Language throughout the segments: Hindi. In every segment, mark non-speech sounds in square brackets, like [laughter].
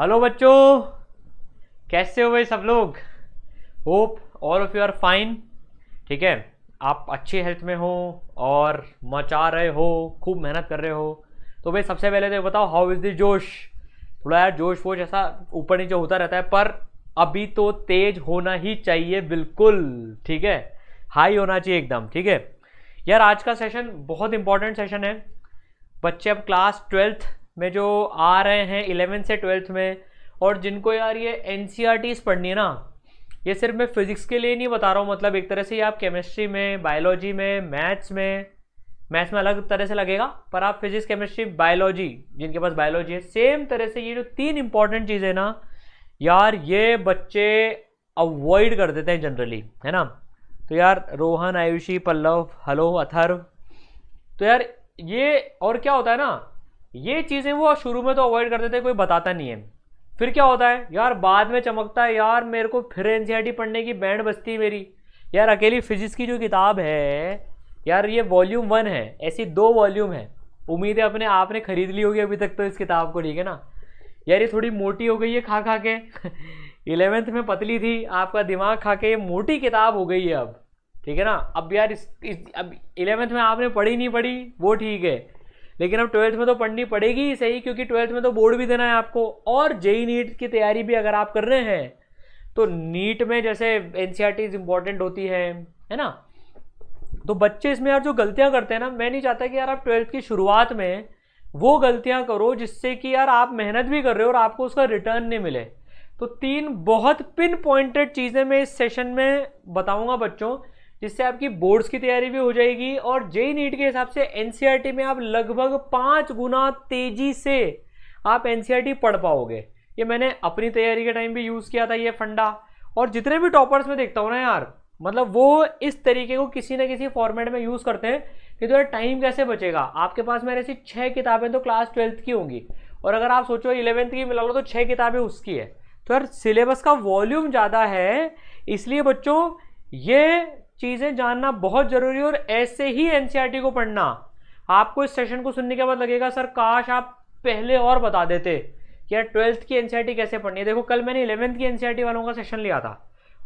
हेलो बच्चों कैसे हो भाई सब लोग hope all of you are fine ठीक है आप अच्छी हेल्थ में हो और मचा रहे हो खूब मेहनत कर रहे हो तो भाई सबसे पहले तो बताओ हाउ इज़ दी जोश थोड़ा यार जोश वोश ऐसा ऊपर नीचे होता रहता है पर अभी तो तेज होना ही चाहिए बिल्कुल ठीक है हाई होना चाहिए एकदम ठीक है यार आज का सेशन बहुत इंपॉर्टेंट सेशन है बच्चे अब क्लास ट्वेल्थ में जो आ रहे हैं इलेवेंथ से ट्वेल्थ में और जिनको यार ये एन e पढ़नी है ना ये सिर्फ मैं फिज़िक्स के लिए नहीं बता रहा हूँ मतलब एक तरह से ये आप केमिस्ट्री में बायोलॉजी में मैथ्स में मैथ्स में अलग तरह से लगेगा पर आप फिजिक्स केमिस्ट्री बायोलॉजी जिनके पास बायोलॉजी है सेम तरह से ये जो तीन इंपॉर्टेंट चीज़ें ना यार ये बच्चे अवॉइड कर देते हैं जनरली है ना तो यार रोहन आयुषी पल्लव हलो अथर्व तो यार ये और क्या होता है ना ये चीज़ें वो शुरू में तो अवॉइड करते थे कोई बताता नहीं है फिर क्या होता है यार बाद में चमकता है यार मेरे को फिर एन पढ़ने की बैंड बजती है मेरी यार अकेली फिजिक्स की जो किताब है यार ये वॉल्यूम वन है ऐसी दो वॉल्यूम है उम्मीद है अपने आपने खरीद ली होगी अभी तक तो इस किताब को ठीक है ना यार ये थोड़ी मोटी हो गई है खा खा के इलेवेंथ [laughs] में पतली थी आपका दिमाग खा के ये मोटी किताब हो गई है अब ठीक है ना अब यार इस, इस अब इलेवेंथ में आपने पढ़ी नहीं पढ़ी वो ठीक है लेकिन अब ट्वेल्थ में तो पढ़नी पड़ेगी ही सही क्योंकि ट्वेल्थ में तो बोर्ड भी देना है आपको और जेई नीट की तैयारी भी अगर आप कर रहे हैं तो नीट में जैसे एन सी e होती है है ना तो बच्चे इसमें यार जो गलतियां करते हैं ना मैं नहीं चाहता कि यार आप ट्वेल्थ की शुरुआत में वो गलतियां करो जिससे कि यार आप मेहनत भी कर रहे हो और आपको उसका रिटर्न नहीं मिले तो तीन बहुत पिन पॉइंटेड चीज़ें मैं इस सेशन में बताऊंगा बच्चों जिससे आपकी बोर्ड्स की तैयारी भी हो जाएगी और जेई नीट के हिसाब से एनसीईआरटी में आप लगभग पाँच गुना तेज़ी से आप एनसीईआरटी पढ़ पाओगे ये मैंने अपनी तैयारी के टाइम भी यूज़ किया था ये फंडा और जितने भी टॉपर्स में देखता हूँ ना यार मतलब वो इस तरीके को किसी ना किसी फॉर्मेट में यूज़ करते हैं कि तो यार टाइम कैसे बचेगा आपके पास मेरे ऐसी छः किताबें तो क्लास ट्वेल्थ की होंगी और अगर आप सोचो इलेवेंथ की मिला लो तो छः किताबें उसकी है तो यार सिलेबस का वॉल्यूम ज़्यादा है इसलिए बच्चों ये चीज़ें जानना बहुत ज़रूरी है और ऐसे ही एन e को पढ़ना आपको इस सेशन को सुनने के बाद लगेगा सर काश आप पहले और बता देते यार ट्वेल्थ की एन e कैसे पढ़नी है देखो कल मैंने इलेवंथ की एन e वालों का सेशन लिया था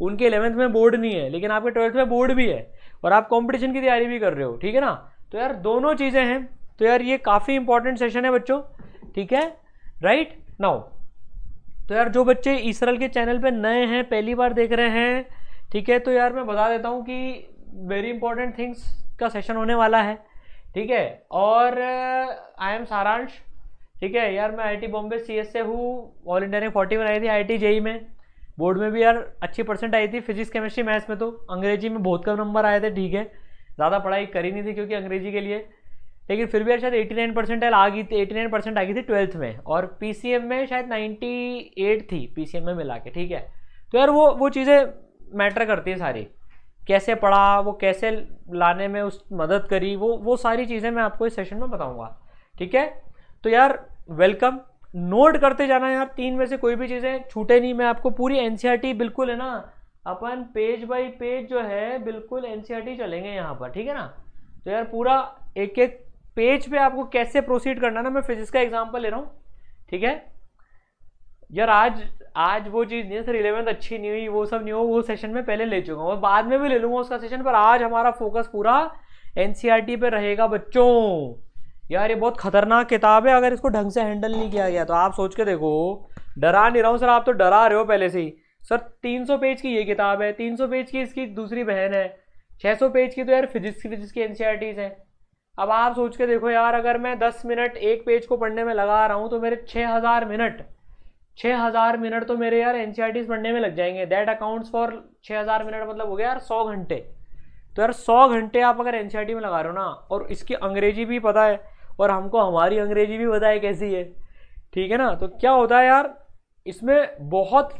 उनके इलेवंथ में बोर्ड नहीं है लेकिन आपके ट्वेल्थ में बोर्ड भी है और आप कॉम्पिटिशन की तैयारी भी कर रहे हो ठीक है ना तो यार दोनों चीज़ें हैं तो यार ये काफ़ी इंपॉर्टेंट सेशन है बच्चों ठीक है राइट नाउ तो यार जो बच्चे इसरल के चैनल पे नए हैं पहली बार देख रहे हैं ठीक है तो यार मैं बता देता हूँ कि वेरी इंपॉर्टेंट थिंग्स का सेशन होने वाला है ठीक है और आई एम सारांश ठीक है यार मैं आई बॉम्बे सी एस से हूँ ऑल इंडिया ने फोर्टी वन आई थी आई जेई e में बोर्ड में भी यार अच्छी परसेंट आई थी फिजिक्स केमिस्ट्री मैथ्स में तो अंग्रेजी में बहुत कम नंबर आए थे ठीक है ज़्यादा पढ़ाई करी नहीं थी क्योंकि अंग्रेजी के लिए लेकिन फिर भी यार शायद एटी नाइन परसेंट आ गई थी नाइन परसेंट आ गई थी ट्वेल्थ में और पी में शायद नाइन्टी थी पी में मिला के ठीक है तो यार वो वो चीज़ें मैटर करती है सारी कैसे पढ़ा वो कैसे लाने में उस मदद करी वो वो सारी चीज़ें मैं आपको इस सेशन में बताऊंगा ठीक है तो यार वेलकम नोट करते जाना यार तीन में से कोई भी चीज़ें छूटे नहीं मैं आपको पूरी एन e बिल्कुल है ना अपन पेज बाय पेज जो है बिल्कुल एन e चलेंगे यहाँ पर ठीक है ना तो यार पूरा एक एक पेज पे आपको कैसे प्रोसीड करना ना मैं फिजिक्स का एग्जाम्पल ले रहा हूँ ठीक है यार आज आज वो चीज़ नहीं है सर इलेवेंथ अच्छी नहीं हुई वो सब नहीं हो वो सेशन में पहले ले चुका हूँ और बाद में भी ले लूँगा उसका सेशन पर आज हमारा फोकस पूरा एन e पे रहेगा बच्चों यार ये बहुत खतरनाक किताब है अगर इसको ढंग से हैंडल नहीं किया गया तो आप सोच के देखो डरा नहीं रहा हूँ सर आप तो डरा रहे हो पहले से ही सर 300 पेज की ये किताब है 300 पेज की इसकी दूसरी बहन है 600 पेज की तो यार फिजिक्स की फिजिक्स की एन e हैं अब आप सोच के देखो यार अगर मैं 10 मिनट एक पेज को पढ़ने में लगा रहा हूँ तो मेरे 6000 मिनट छः हज़ार मिनट तो मेरे यार एन पढ़ने में लग जाएंगे दैट अकाउंट्स फॉर छः हज़ार मिनट मतलब हो गया यार सौ घंटे तो यार सौ घंटे आप अगर एन में लगा रहे हो ना और इसकी अंग्रेजी भी पता है और हमको हमारी अंग्रेजी भी पता है कैसी है ठीक है ना तो क्या होता है यार इसमें बहुत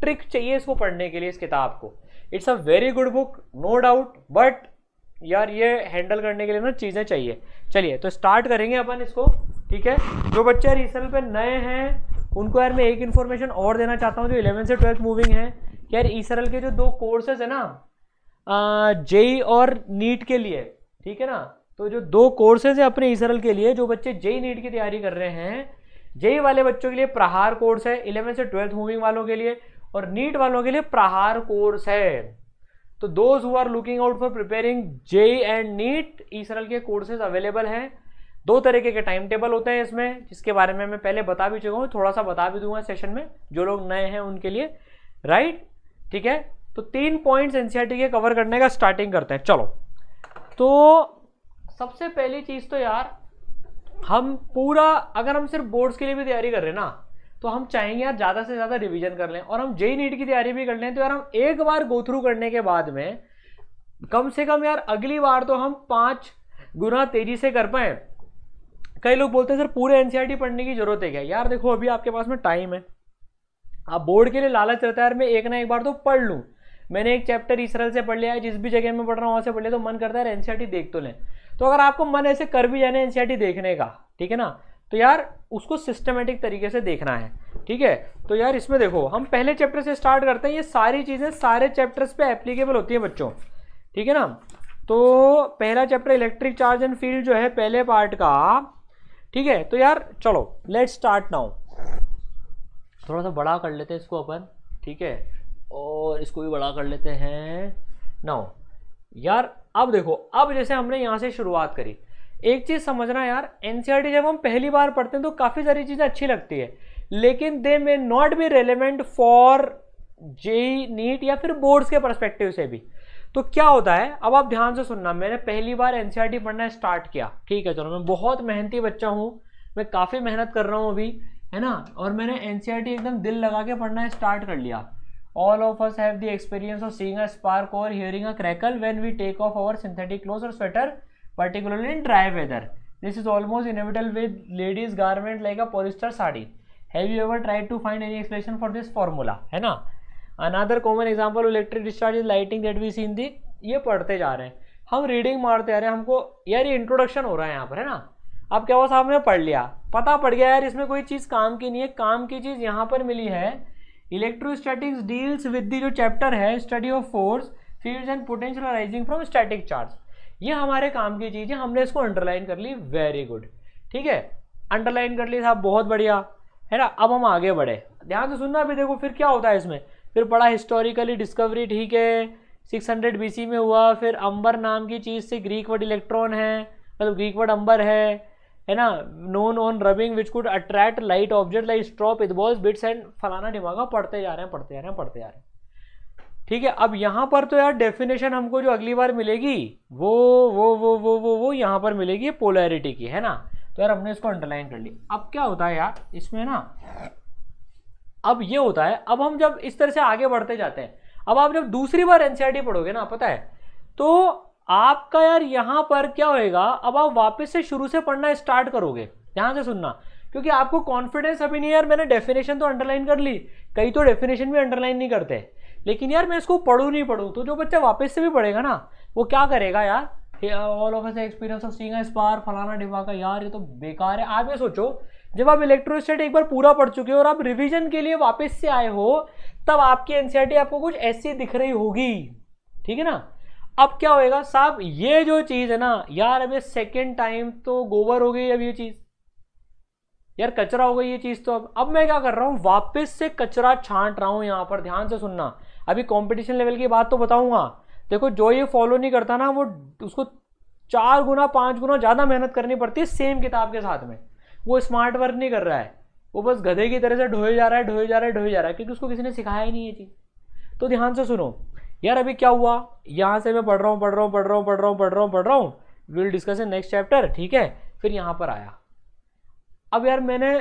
ट्रिक चाहिए इसको पढ़ने के लिए इस किताब को it's a very good book no doubt but यार ये हैंडल करने के लिए ना चीज़ें चाहिए चलिए तो स्टार्ट करेंगे अपन इसको ठीक है जो बच्चे रिसल पे नए हैं उनको यार मैं एक इन्फॉर्मेशन और देना चाहता हूँ जो इलेवन से ट्वेल्थ मूविंग है कि यार ईसरल के जो दो कोर्सेज है ना जेई e और नीट के लिए ठीक है ना तो जो दो कोर्सेज है अपने ईसरल के लिए जो बच्चे जेई e नीट की तैयारी कर रहे हैं जेई e वाले बच्चों के लिए प्रहार कोर्स है इलेवन से ट्वेल्थ मूविंग वालों के लिए और नीट वालों के लिए प्रहार कोर्स है तो those who are looking out for preparing JEE and NEET eSaral के कोर्सेज अवेलेबल हैं दो तरीके के टाइम टेबल होते हैं इसमें जिसके बारे में मैं पहले बता भी चुका हूँ थोड़ा सा बता भी दूंगा सेशन में जो लोग नए हैं उनके लिए राइट ठीक है तो तीन पॉइंट्स एनसीईआरटी के कवर करने का स्टार्टिंग करते हैं चलो तो सबसे पहली चीज़ तो यार हम पूरा अगर हम सिर्फ बोर्ड्स के लिए भी तैयारी कर रहे हैं ना तो हम चाहेंगे यार ज़्यादा से ज़्यादा रिविज़न कर लें और हम जेई नीट e की तैयारी भी कर लें तो यार हम एक बार गो थ्रू करने के बाद में कम से कम यार अगली बार तो हम पाँच गुना तेज़ी से कर पाएँ कई लोग बोलते हैं सर पूरे एन e पढ़ने की जरूरत है क्या यार देखो अभी आपके पास में टाइम है आप बोर्ड के लिए लालच रहता है यार मैं एक ना एक बार तो पढ़ लूँ मैंने एक चैप्टर इस तरह से पढ़ लिया है जिस भी जगह में पढ़ रहा हूँ वहाँ से पढ़ लिया तो मन करता है यार एन e देख तो लें तो अगर आपको मन ऐसे कर भी जाना एन e देखने का ठीक है ना तो यार उसको सिस्टमेटिक तरीके से देखना है ठीक है तो यार इसमें देखो हम पहले चैप्टर से स्टार्ट करते हैं ये सारी चीज़ें सारे चैप्टर्स पर एप्लीकेबल होती हैं बच्चों ठीक है ना तो पहला chapter electric charge and field जो है पहले पार्ट का ठीक है तो यार चलो लेट स्टार्ट नाउ थोड़ा सा बड़ा कर लेते हैं इसको अपन ठीक है और इसको भी बड़ा कर लेते हैं नाउ यार अब देखो अब जैसे हमने यहाँ से शुरुआत करी एक चीज़ समझना यार एन e जब हम पहली बार पढ़ते हैं तो काफ़ी सारी चीज़ें अच्छी लगती है लेकिन they may not be relevant for JEE NEET या फिर बोर्ड्स के परस्पेक्टिव से भी तो क्या होता है अब आप ध्यान से सुनना मैंने पहली बार एनसीईआरटी e पढ़ना स्टार्ट किया ठीक है चलो मैं बहुत मेहनती बच्चा हूँ मैं काफ़ी मेहनत कर रहा हूँ अभी है ना और मैंने एनसीईआरटी e एकदम दिल लगा के पढ़ना स्टार्ट कर लिया all of us have the experience of seeing a spark or hearing a crackle when we take off our synthetic cloth or sweater particularly in dry weather this is almost inevitable with ladies garment like a polyester sari have you ever try to find any expression for this formula है ना another common example electric discharge is lighting that we see the ये पढ़ते जा रहे हैं हम रीडिंग मारते आ रहे हैं हमको यार ये इंट्रोडक्शन हो रहा है यहाँ पर है ना अब क्या हुआ साहब ने पढ़ लिया पता पड़ गया यार इसमें कोई चीज़ काम की नहीं है काम की चीज़ यहाँ पर मिली है इलेक्ट्रोस्टैटिक्स डील्स विद दी जो चैप्टर है study of force fields and potential rising from static charge ये हमारे काम की चीज़ है हमने इसको अंडरलाइन कर ली वेरी गुड ठीक है अंडरलाइन कर ली साहब बहुत बढ़िया है ना अब हम आगे बढ़े ध्यान से सुनना अभी देखो फिर क्या होता है इसमें फिर पढ़ा हिस्टोरिकली डिस्कवरी ठीक है 600 बीसी में हुआ फिर अंबर नाम की चीज़ से ग्रीक वर्ड इलेक्ट्रॉन है मतलब ग्रीक वर्ड अंबर है है ना known on rubbing which could attract light object like straw balls bits and फलाना दिमाग पढ़ते जा रहे हैं पढ़ते जा रहे हैं पढ़ते जा रहे हैं ठीक है अब यहाँ पर तो यार डेफिनेशन हमको जो अगली बार मिलेगी वो वो वो वो वो वो यहाँ पर मिलेगी पोलैरिटी की है ना तो यार हमने इसको अंडरलाइन कर ली अब क्या होता है यार इसमें ना अब ये होता है अब हम जब इस तरह से आगे बढ़ते जाते हैं अब आप जब दूसरी बार एनसीईआरटी पढ़ोगे ना पता है तो आपका यार यहाँ पर क्या होएगा अब आप वापस से शुरू से पढ़ना स्टार्ट करोगे यहाँ से सुनना क्योंकि आपको कॉन्फिडेंस अभी नहीं यार मैंने डेफिनेशन तो अंडरलाइन कर ली कई तो डेफिनेशन भी अंडरलाइन नहीं करते लेकिन यार मैं इसको पढ़ू नहीं पढ़ूँ तो जो बच्चा वापस से भी पढ़ेगा ना वो क्या करेगा यार all of experience of seeing बार फलाना डिमा का यार ये तो बेकार है आप ये सोचो जब आप इलेक्ट्रोस्टेट एक बार पूरा पढ़ चुके हो और आप रिवीजन के लिए वापस से आए हो तब आपकी एनसीईआरटी आपको कुछ ऐसी दिख रही होगी ठीक है ना अब क्या होएगा साहब ये जो चीज है ना यार अब ये सेकेंड टाइम तो गोबर हो गई अब ये चीज यार कचरा हो गई ये चीज तो अब अब मैं क्या कर रहा हूँ वापस से कचरा छांट रहा हूँ यहाँ पर ध्यान से सुनना अभी कंपटीशन लेवल की बात तो बताऊंगा देखो जो ये फॉलो नहीं करता ना वो उसको चार गुना पांच गुना ज्यादा मेहनत करनी पड़ती है सेम किताब के साथ में वो स्मार्ट वर्क नहीं कर रहा है वो बस गधे की तरह से ढोए जा रहा है ढोए जा रहा है ढोए जा रहा है क्योंकि उसको किसी ने सिखाया ही नहीं है चीज़ तो ध्यान से सुनो यार अभी क्या हुआ यहाँ से मैं पढ़ रहा हूँ पढ़ रहा हूँ पढ़ रहा हूँ पढ़ रहा हूँ पढ़ रहा हूँ पढ़ रहा हूँ will discuss in next chapter ठीक है फिर यहाँ पर आया अब यार मैंने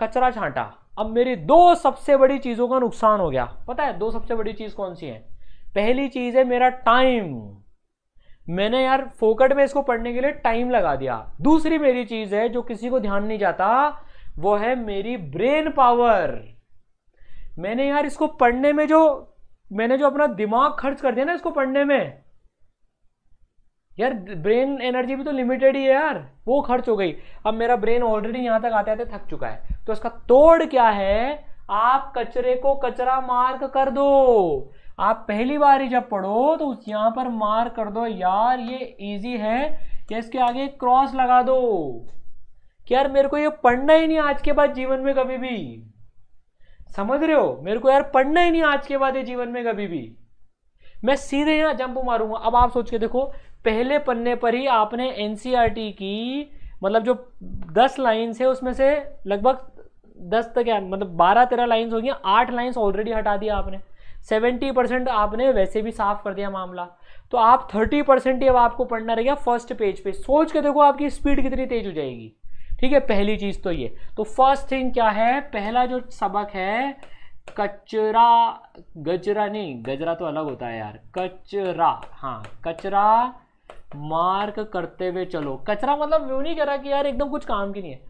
कचरा छांटा अब मेरी दो सबसे बड़ी चीज़ों का नुकसान हो गया पता है दो सबसे बड़ी चीज़ कौन सी है पहली चीज़ है मेरा टाइम मैंने यार फोकट में इसको पढ़ने के लिए टाइम लगा दिया दूसरी मेरी चीज है जो किसी को ध्यान नहीं जाता वो है मेरी ब्रेन पावर मैंने यार इसको पढ़ने में जो मैंने जो अपना दिमाग खर्च कर दिया ना इसको पढ़ने में यार ब्रेन एनर्जी भी तो लिमिटेड ही है यार वो खर्च हो गई अब मेरा ब्रेन ऑलरेडी यहां तक आते आते थक चुका है तो इसका तोड़ क्या है आप कचरे को कचरा मार्क कर दो आप पहली बार ही जब पढ़ो तो उस यहाँ पर मार कर दो यार ये इजी है या इसके आगे क्रॉस लगा दो कि यार मेरे को ये पढ़ना ही नहीं आज के बाद जीवन में कभी भी समझ रहे हो मेरे को यार पढ़ना ही नहीं आज के बाद ये जीवन में कभी भी मैं सीधे यहां जंप मारूंगा अब आप सोच के देखो पहले पन्ने पर ही आपने एनसीईआरटी e की मतलब जो दस लाइन्स है उसमें से लगभग दस तक मतलब बारह तेरह लाइन्स हो गई आठ लाइन्स ऑलरेडी हटा दिया आपने सेवेंटी परसेंट आपने वैसे भी साफ कर दिया मामला तो आप थर्टी परसेंट ही अब आपको पढ़ना रहेगा फर्स्ट पेज पे सोच के देखो आपकी स्पीड कितनी तेज हो जाएगी ठीक है पहली चीज तो ये तो फर्स्ट थिंग क्या है पहला जो सबक है कचरा गजरा नहीं गजरा तो अलग होता है यार कचरा हाँ कचरा मार्क करते हुए चलो कचरा मतलब यूं नहीं कह रहा कि यार एकदम कुछ काम की नहीं है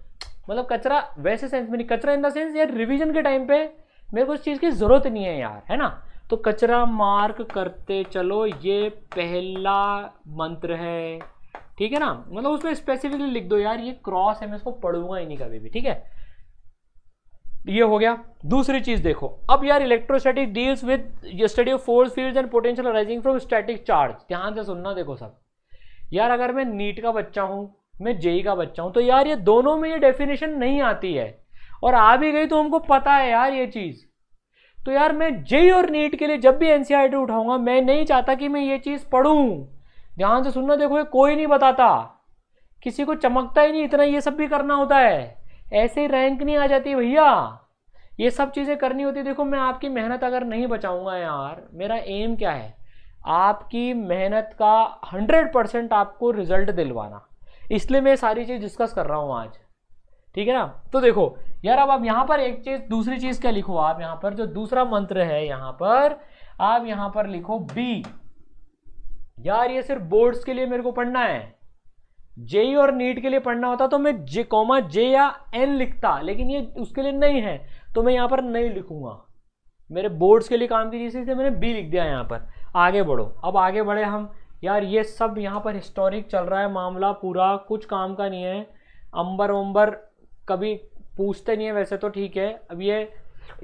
मतलब कचरा वैसे सेंस में नहीं कचरा इन द सेंस यार रिवीजन के टाइम पे मेरे को उस चीज़ की ज़रूरत नहीं है यार है ना तो कचरा मार्क करते चलो ये पहला मंत्र है ठीक है ना मतलब उसमें स्पेसिफिकली लिख दो यार ये क्रॉस है मैं इसको पढ़ूंगा ही नहीं कभी भी ठीक है ये हो गया दूसरी चीज देखो अब यार electrostatic deals with study of force field and potential rising from static charge ध्यान से सुनना देखो सब यार अगर मैं नीट का बच्चा हूँ मैं जेई का बच्चा हूँ तो यार ये दोनों में ये डेफिनेशन नहीं आती है और आ भी गई तो हमको पता है यार ये चीज़ तो यार मैं जेई और नीट के लिए जब भी एनसीआर e उठाऊंगा मैं नहीं चाहता कि मैं ये चीज़ पढ़ूँ ध्यान से सुनना देखो ये कोई नहीं बताता किसी को चमकता ही नहीं इतना ये सब भी करना होता है ऐसे रैंक नहीं आ जाती भैया ये सब चीज़ें करनी होती देखो मैं आपकी मेहनत अगर नहीं बचाऊंगा यार मेरा एम क्या है आपकी मेहनत का हंड्रेड परसेंट आपको रिजल्ट दिलवाना इसलिए मैं सारी चीज़ डिस्कस कर रहा हूँ आज ठीक है ना तो देखो यार अब आप यहां पर एक चीज दूसरी चीज क्या लिखो आप यहाँ पर जो दूसरा मंत्र है यहाँ पर आप यहां पर लिखो बी यार ये सिर्फ बोर्ड्स के लिए मेरे को पढ़ना है जे और नीट के लिए पढ़ना होता तो मैं जे कॉमा जे या एन लिखता लेकिन ये उसके लिए नहीं है तो मैं यहाँ पर नहीं लिखूंगा मेरे बोर्ड्स के लिए काम की जिससे मैंने बी लिख दिया यहाँ पर आगे बढ़ो अब आगे बढ़े हम यार ये सब यहाँ पर हिस्टोरिक चल रहा है मामला पूरा कुछ काम का नहीं है अंबर वंबर कभी पूछते नहीं है वैसे तो ठीक है अब ये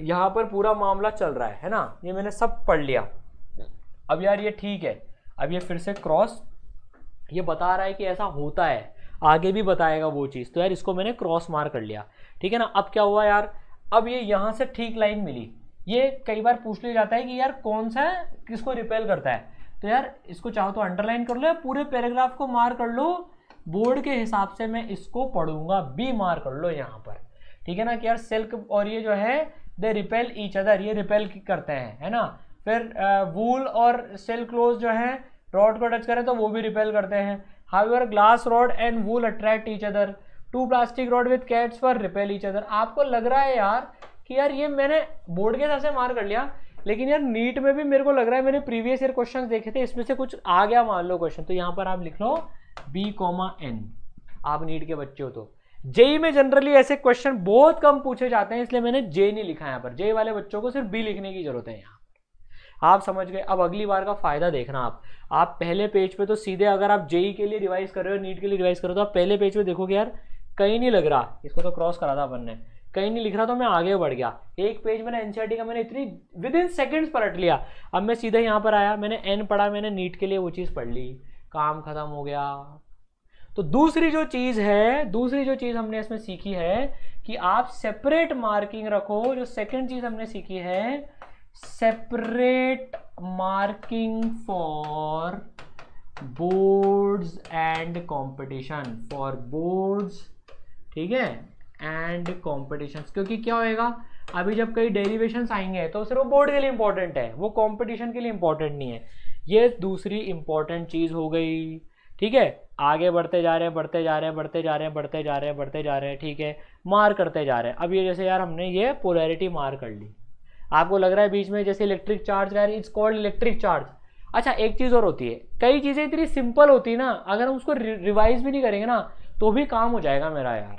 यहाँ पर पूरा मामला चल रहा है है ना ये मैंने सब पढ़ लिया अब यार ये ठीक है अब ये फिर से क्रॉस ये बता रहा है कि ऐसा होता है आगे भी बताएगा वो चीज़ तो यार इसको मैंने क्रॉस मार कर लिया ठीक है ना अब क्या हुआ यार अब ये यहाँ से ठीक लाइन मिली ये कई बार पूछ लिया जाता है कि यार कौन सा किसको रिपेल करता है तो यार इसको चाहो तो अंडरलाइन कर लो या पूरे पैराग्राफ को मार कर लो बोर्ड के हिसाब से मैं इसको पढ़ूंगा बी मार कर लो यहाँ पर ठीक है ना कि यार सिल्क और ये जो है दे रिपेल ईच अदर ये रिपेल करते हैं है ना फिर वूल और सिल्क क्लोज जो है रॉड को टच करें तो वो भी रिपेल करते हैं however glass rod and wool attract each other two plastic rod with cats fur repel each other आपको लग रहा है यार कि यार ये मैंने बोर्ड के हिसाब से मार कर लिया लेकिन यार नीट में भी मेरे को लग रहा है मैंने प्रीवियस ईयर क्वेश्चन देखे थे इसमें से कुछ आ गया मान लो क्वेश्चन तो यहाँ पर आप लिख लो बी कॉमा एन आप नीट के बच्चे हो तो जेई में जनरली ऐसे क्वेश्चन बहुत कम पूछे जाते हैं इसलिए मैंने जे नहीं लिखा यहाँ पर जे वाले बच्चों को सिर्फ बी लिखने की जरूरत है यहाँ आप समझ गए अब अगली बार का फायदा देखना आप आप पहले पेज पे तो सीधे अगर आप जेई e के लिए रिवाइज कर रहे हो नीट के लिए रिवाइज कर रहे हो तो आप पहले पेज पे देखोगे यार कहीं नहीं लग रहा इसको तो क्रॉस करा था अपन ने कहीं नहीं लिख रहा तो मैं आगे बढ़ गया एक पेज मैंने एनसीईआरटी e का मैंने इतनी विद इन सेकेंड्स पलट लिया अब मैं सीधे यहाँ पर आया मैंने एन पढ़ा मैंने नीट के लिए वो चीज़ पढ़ ली काम खत्म हो गया तो दूसरी जो चीज है दूसरी जो चीज हमने इसमें सीखी है कि आप सेपरेट मार्किंग रखो जो सेकंड चीज हमने सीखी है separate marking for boards and competition for boards ठीक है एंड कॉम्पिटिशन क्योंकि क्या होएगा अभी जब कई डेरिवेशन आएंगे तो सिर्फ बोर्ड के लिए इंपॉर्टेंट है वो कॉम्पिटिशन के लिए इंपॉर्टेंट नहीं है ये दूसरी इंपॉर्टेंट चीज़ हो गई ठीक है आगे बढ़ते जा रहे हैं बढ़ते जा रहे हैं बढ़ते जा रहे हैं बढ़ते जा रहे हैं बढ़ते जा रहे हैं ठीक है मार करते जा रहे हैं अब ये जैसे यार हमने ये पोलैरिटी मार कर ली आपको लग रहा है बीच में जैसे इलेक्ट्रिक चार्ज का इट्स कॉल्ड इलेक्ट्रिक चार्ज अच्छा एक चीज़ और होती है कई चीज़ें इतनी सिंपल होती ना अगर हम उसको रिवाइज भी नहीं करेंगे ना तो भी काम हो जाएगा मेरा यार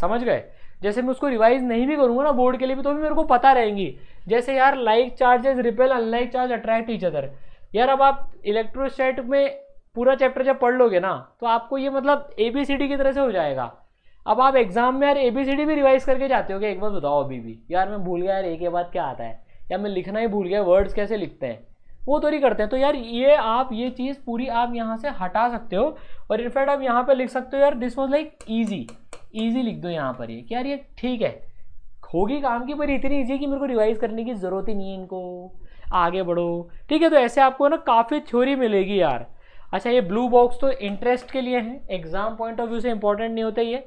समझ गए जैसे मैं उसको रिवाइज नहीं भी करूँगा ना बोर्ड के लिए भी तो भी मेरे को पता रहेंगी जैसे यार like charges repel unlike charge attract each other यार अब आप इलेक्ट्रोस्टेट में पूरा चैप्टर जब पढ़ लोगे ना तो आपको ये मतलब ए बी सी डी की तरह से हो जाएगा अब आप एग्जाम में यार ए बी सी डी भी रिवाइज करके जाते हो कि एक बार बताओ अभी भी यार मैं भूल गया यार ए के बाद क्या आता है या मैं लिखना ही भूल गया वर्ड्स कैसे लिखते हैं वो तो नहीं करते हैं तो यार ये आप ये चीज़ पूरी आप यहाँ से हटा सकते हो और इनफैक्ट आप यहाँ पर लिख सकते हो यार this was like easy easy लिख दो यहाँ पर ये कि यार ये ठीक है होगी काम की पर इतनी ईजी कि मेरे को रिवाइज करने की ज़रूरत ही नहीं है इनको आगे बढ़ो ठीक है तो ऐसे आपको ना काफ़ी थ्योरी मिलेगी यार अच्छा ये ब्लू बॉक्स तो इंटरेस्ट के लिए है एग्जाम पॉइंट ऑफ व्यू से इंपॉर्टेंट नहीं होता ये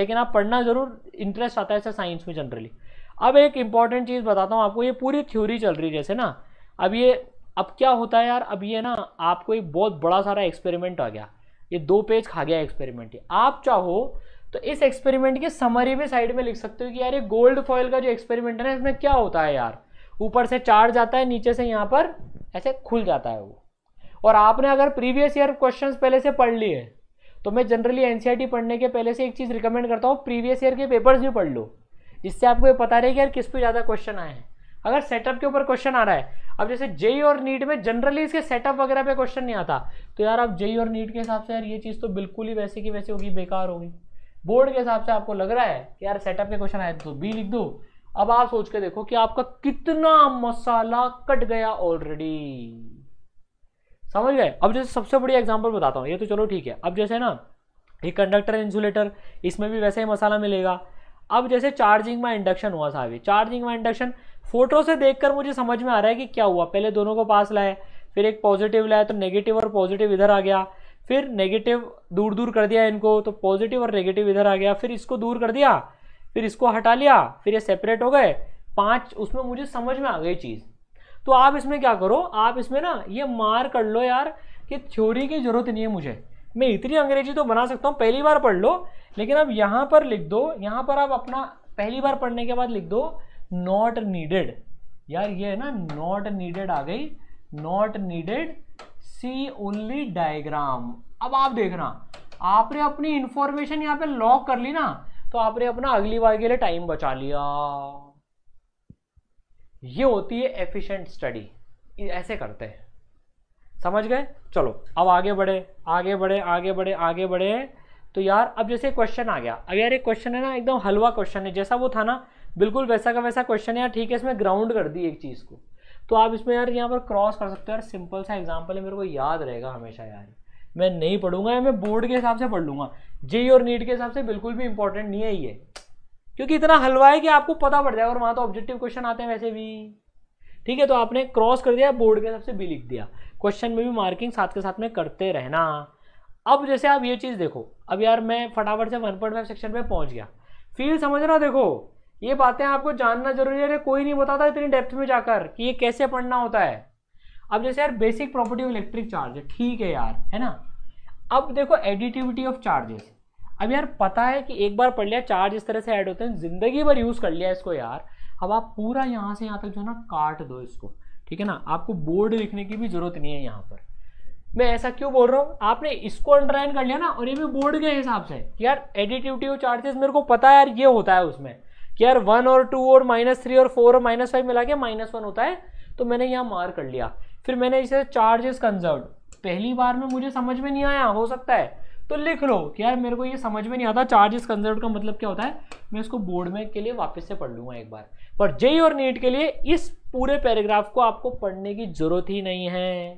लेकिन आप पढ़ना ज़रूर इंटरेस्ट आता है ऐसा साइंस में जनरली अब एक इंपॉर्टेंट चीज़ बताता हूँ आपको ये पूरी थ्योरी चल रही है जैसे ना अब ये अब क्या होता है यार अब ये ना आपको एक बहुत बड़ा सारा एक्सपेरिमेंट आ गया ये दो पेज खा गया एक्सपेरिमेंट ये आप चाहो तो इस एक्सपेरिमेंट के समरी में साइड में लिख सकते हो कि यार ये गोल्ड फॉयल का जो एक्सपेरिमेंट है ना इसमें क्या होता है यार ऊपर से चार्ज जाता है नीचे से यहाँ पर ऐसे खुल जाता है वो और आपने अगर प्रीवियस ईयर क्वेश्चंस पहले से पढ़ लिए तो मैं जनरली एनसीईआरटी e पढ़ने के पहले से एक चीज़ रिकमेंड करता हूँ प्रीवियस ईयर के पेपर्स भी पढ़ लो इससे आपको ये पता रहेगा यार किस पे ज़्यादा क्वेश्चन आए हैं अगर सेटअप के ऊपर क्वेश्चन आ रहा है अब जैसे जेई और नीट में जनरली इसके सेटअप वगैरह पे क्वेश्चन नहीं आता तो यार आप जेई और नीट के हिसाब से यार ये चीज़ तो बिल्कुल ही वैसे की वैसे होगी बेकार होगी बोर्ड के हिसाब से आपको लग रहा है कि यार सेटअप के क्वेश्चन आए तो बी लिख दो अब आप सोच के देखो कि आपका कितना मसाला कट गया ऑलरेडी समझ गए अब जैसे सबसे बड़ी एग्जांपल बताता हूँ ये तो चलो ठीक है अब जैसे ना ये कंडक्टर इंसुलेटर इसमें भी वैसे ही मसाला मिलेगा अब जैसे चार्जिंग में इंडक्शन हुआ साहब चार्जिंग में इंडक्शन फोटो से देखकर मुझे समझ में आ रहा है कि क्या हुआ पहले दोनों को पास लाए फिर एक पॉजिटिव लाया तो नेगेटिव और पॉजिटिव इधर आ गया फिर नेगेटिव दूर दूर कर दिया इनको तो पॉजिटिव और नेगेटिव इधर आ गया फिर इसको दूर कर दिया फिर इसको हटा लिया फिर ये सेपरेट हो गए पाँच उसमें मुझे समझ में आ गई चीज़ तो आप इसमें क्या करो आप इसमें ना ये मार कर लो यार कि थ्योरी की ज़रूरत नहीं है मुझे मैं इतनी अंग्रेजी तो बना सकता हूँ पहली बार पढ़ लो लेकिन अब यहाँ पर लिख दो यहाँ पर आप अपना पहली बार पढ़ने के बाद लिख दो नॉट नीडेड यार ये है ना नॉट नीडेड आ गई not needed see only diagram अब आप देखना आपने अपनी इंफॉर्मेशन यहाँ पे लॉक कर ली ना तो आपने अपना अगली बार के लिए टाइम बचा लिया ये होती है एफिशिएंट स्टडी ऐसे करते हैं समझ गए चलो अब आगे बढ़े आगे बढ़े आगे बढ़े आगे बढ़े तो यार अब जैसे क्वेश्चन आ गया अब यार एक क्वेश्चन है ना एकदम हलवा क्वेश्चन है जैसा वो था ना बिल्कुल वैसा का वैसा क्वेश्चन है यार ठीक है इसमें ग्राउंड कर दी एक चीज़ को तो आप इसमें यार यहाँ पर क्रॉस कर सकते हो यार सिंपल सा एग्जाम्पल है मेरे को याद रहेगा हमेशा यार मैं नहीं पढ़ूंगा या मैं बोर्ड के हिसाब से पढ़ लूंगा जेई और नीट के हिसाब से बिल्कुल भी इंपॉर्टेंट नहीं है ये क्योंकि इतना हलवा है कि आपको पता पड़ जाएगा और वहाँ तो ऑब्जेक्टिव क्वेश्चन आते हैं वैसे भी ठीक है तो आपने क्रॉस कर दिया बोर्ड के हिसाब से भी लिख दिया क्वेश्चन में भी मार्किंग साथ के साथ में करते रहना अब जैसे आप ये चीज़ देखो अब यार मैं फटाफट से वन पॉइंट फाइव सेक्शन में पहुंच गया फील समझना देखो ये बातें आपको जानना जरूरी है कोई नहीं बताता इतनी डेप्थ में जाकर कि ये कैसे पढ़ना होता है अब जैसे यार basic property of electric charge है ठीक है यार है ना अब देखो एडिटिविटी ऑफ चार्जेस अब यार पता है कि एक बार पढ़ लिया चार्ज इस तरह से ऐड होते हैं जिंदगी भर यूज़ कर लिया इसको यार अब आप पूरा यहाँ से यहाँ तक जो है ना काट दो इसको ठीक है ना आपको बोर्ड लिखने की भी जरूरत नहीं है यहाँ पर मैं ऐसा क्यों बोल रहा हूँ आपने इसको अंडरलाइन कर लिया ना और ये भी बोर्ड के हिसाब से यार एडिटिविटी ऑफ चार्जेस मेरे को पता है यार ये होता है उसमें कि यार वन और टू और माइनस थ्री और फोर और माइनस फाइव मिला के माइनस वन होता है तो मैंने यहाँ मार कर लिया फिर मैंने इसे चार्ज इज कंजर्व पहली बार में मुझे समझ में नहीं आया हो सकता है तो लिख लो कि यार मेरे को ये समझ में नहीं आता चार्ज इज कंजर्व का मतलब क्या होता है मैं इसको बोर्ड में के लिए वापस से पढ़ लूँगा एक बार पर जेई और नीट के लिए इस पूरे पैराग्राफ को आपको पढ़ने की जरूरत ही नहीं है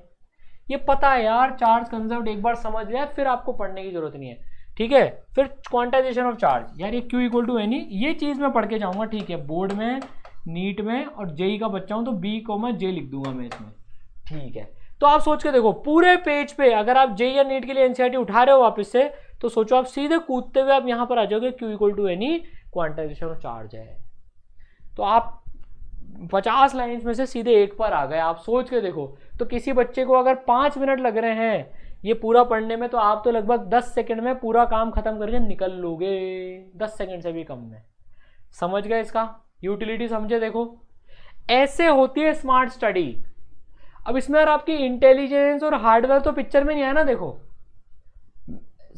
ये पता है यार चार्ज कंजर्व एक बार समझ लिया फिर आपको पढ़ने की जरूरत नहीं है ठीक है फिर क्वांटाइजेशन ऑफ चार्ज यार ये क्यू इक्वल टू एनी ये चीज़ मैं पढ़ के जाऊँगा ठीक है बोर्ड में नीट में और जेई e का बच्चा हूँ तो बी को मैं जे लिख दूंगा मैं इसमें ठीक है तो आप सोच के देखो पूरे पेज पे अगर आप जे या नीट के लिए एनसीईआरटी e उठा रहे हो वापस से तो सोचो आप सीधे कूदते हुए आप यहाँ पर आ जाओगे Q equal to N E quantization charge है तो आप पचास लाइन्स में से सीधे एक पर आ गए आप सोच के देखो तो किसी बच्चे को अगर पाँच मिनट लग रहे हैं ये पूरा पढ़ने में तो आप तो लगभग दस सेकेंड में पूरा काम खत्म करके निकल लोगे दस सेकेंड से भी कम में समझ गए इसका यूटिलिटी समझे देखो ऐसे होती है स्मार्ट स्टडी अब इसमें यार आपकी इंटेलिजेंस और हार्डवेयर तो पिक्चर में नहीं आया ना देखो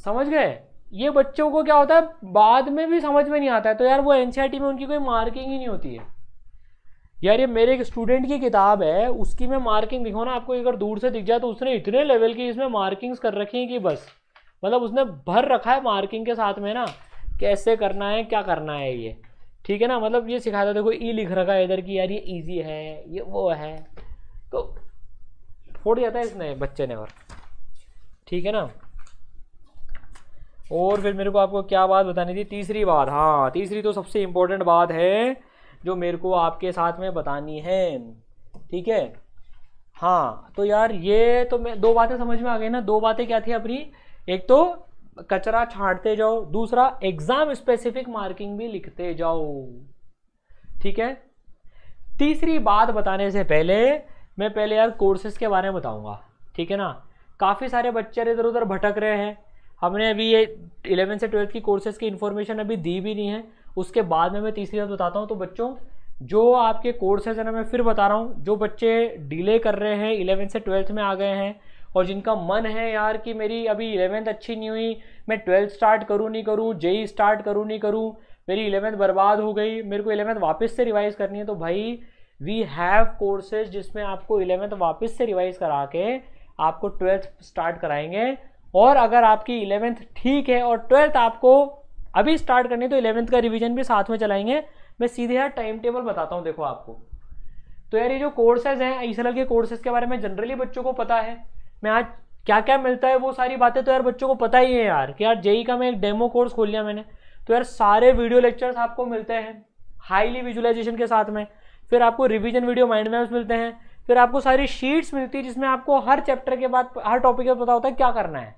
समझ गए ये बच्चों को क्या होता है बाद में भी समझ में नहीं आता है तो यार वो एनसीईआरटी में उनकी कोई मार्किंग ही नहीं होती है यार ये मेरे एक स्टूडेंट की किताब है उसकी मैं मार्किंग दिखाऊँ ना आपको अगर दूर से दिख जाए तो उसने इतने लेवल की इसमें मार्किंग्स कर रखी हैं कि बस मतलब उसने भर रखा है मार्किंग के साथ में ना कैसे करना है क्या करना है ये ठीक है ना मतलब ये सिखाता देखो ई लिख रखा है इधर की यार ये ईजी है ये वो है तो फोड़ दिया था इसने बच्चे ने और ठीक है ना और फिर मेरे को आपको क्या बात बतानी थी तीसरी बात हाँ तीसरी तो सबसे इम्पोर्टेंट बात है जो मेरे को आपके साथ में बतानी है ठीक है हाँ तो यार ये तो मैं दो बातें समझ में आ गई ना दो बातें क्या थी अपनी एक तो कचरा छाटते जाओ दूसरा एग्जाम स्पेसिफिक मार्किंग भी लिखते जाओ ठीक है तीसरी बात बताने से पहले मैं पहले यार कोर्सेज़ के बारे में बताऊँगा ठीक है ना काफ़ी सारे बच्चे इधर उधर भटक रहे हैं हमने अभी ये इलेवन से ट्वेल्थ की कोर्सेज़ की इन्फॉर्मेशन अभी दी भी नहीं है उसके बाद में मैं तीसरी बात बताता हूँ तो बच्चों जो आपके कोर्सेज हैं ना मैं फिर बता रहा हूँ जो बच्चे डिले कर रहे हैं इलेवन से ट्वेल्थ में आ गए हैं और जिनका मन है यार कि मेरी अभी इलेवेंथ अच्छी नहीं हुई मैं ट्वेल्थ स्टार्ट करूँ नहीं करूँ जेई स्टार्ट करूँ नहीं करूँ मेरी इलेवेंथ बर्बाद हो गई मेरे को इलेवेंथ वापस से रिवाइज़ करनी है तो भाई वी हैव कोर्सेज जिसमें आपको इलेवेंथ वापस से रिवाइज करा के आपको ट्वेल्थ स्टार्ट कराएंगे और अगर आपकी इलेवेंथ ठीक है और ट्वेल्थ आपको अभी स्टार्ट करनी तो इलेवेंथ का रिवीजन भी साथ में चलाएंगे मैं सीधे यार टाइम टेबल बताता हूँ देखो आपको तो यार ये जो कोर्सेज हैं इस तरह के कोर्सेज के बारे में जनरली बच्चों को पता है मैं आज क्या क्या मिलता है वो सारी बातें तो यार बच्चों को पता ही है यार कि यार जेई का मैं एक डेमो कोर्स खोल लिया मैंने तो यार सारे वीडियो लेक्चर्स आपको मिलते हैं हाईली विजुअलाइजेशन के साथ में फिर आपको रिविजन वीडियो माइंड मैप्स मिलते हैं फिर आपको सारी शीट्स मिलती है जिसमें आपको हर चैप्टर के बाद हर टॉपिक के पता होता है क्या करना है